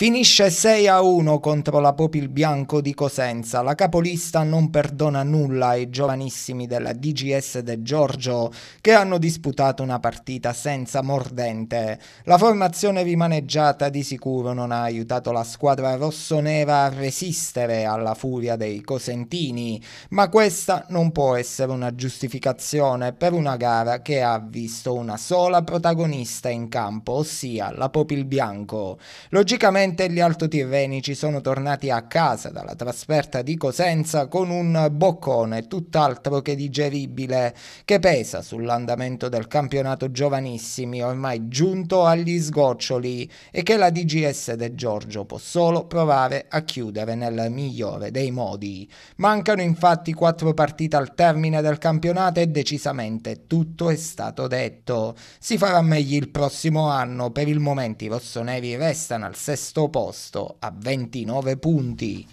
Finisce 6 a 1 contro la Popil Bianco di Cosenza. La capolista non perdona nulla ai giovanissimi della DGS De Giorgio che hanno disputato una partita senza mordente. La formazione rimaneggiata di sicuro non ha aiutato la squadra rossonera a resistere alla furia dei cosentini, ma questa non può essere una giustificazione per una gara che ha visto una sola protagonista in campo, ossia la Popil Bianco. Logicamente Finalmente gli altotirrenici sono tornati a casa dalla trasferta di Cosenza con un boccone tutt'altro che digeribile che pesa sull'andamento del campionato giovanissimi ormai giunto agli sgoccioli e che la DGS De Giorgio può solo provare a chiudere nel migliore dei modi. Mancano infatti quattro partite al termine del campionato e decisamente tutto è stato detto. Si farà meglio il prossimo anno, per il momento i rossoneri restano al sesto sesto posto a 29 punti